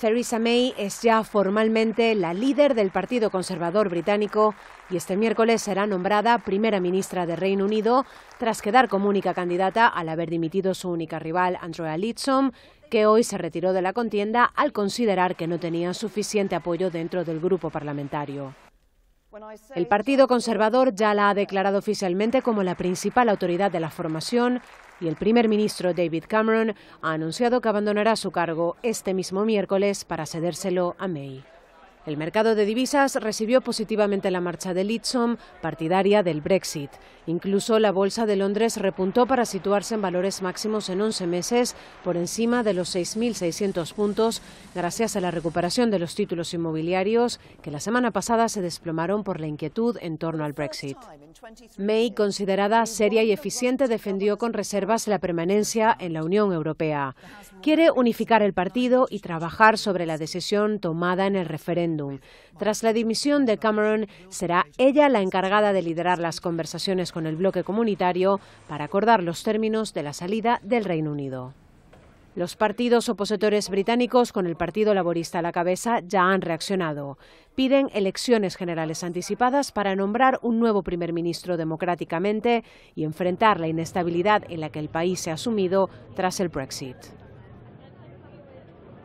Theresa May es ya formalmente la líder del Partido Conservador británico y este miércoles será nombrada primera ministra de Reino Unido tras quedar como única candidata al haber dimitido su única rival, Andrea Leadsom, que hoy se retiró de la contienda al considerar que no tenía suficiente apoyo dentro del grupo parlamentario. El Partido Conservador ya la ha declarado oficialmente como la principal autoridad de la formación y el primer ministro David Cameron ha anunciado que abandonará su cargo este mismo miércoles para cedérselo a May. El mercado de divisas recibió positivamente la marcha de Litson, partidaria del Brexit. Incluso la Bolsa de Londres repuntó para situarse en valores máximos en 11 meses, por encima de los 6.600 puntos, gracias a la recuperación de los títulos inmobiliarios que la semana pasada se desplomaron por la inquietud en torno al Brexit. May, considerada seria y eficiente, defendió con reservas la permanencia en la Unión Europea. Quiere unificar el partido y trabajar sobre la decisión tomada en el referéndum tras la dimisión de Cameron, será ella la encargada de liderar las conversaciones con el bloque comunitario para acordar los términos de la salida del Reino Unido. Los partidos opositores británicos, con el Partido Laborista a la cabeza, ya han reaccionado. Piden elecciones generales anticipadas para nombrar un nuevo primer ministro democráticamente y enfrentar la inestabilidad en la que el país se ha sumido tras el Brexit.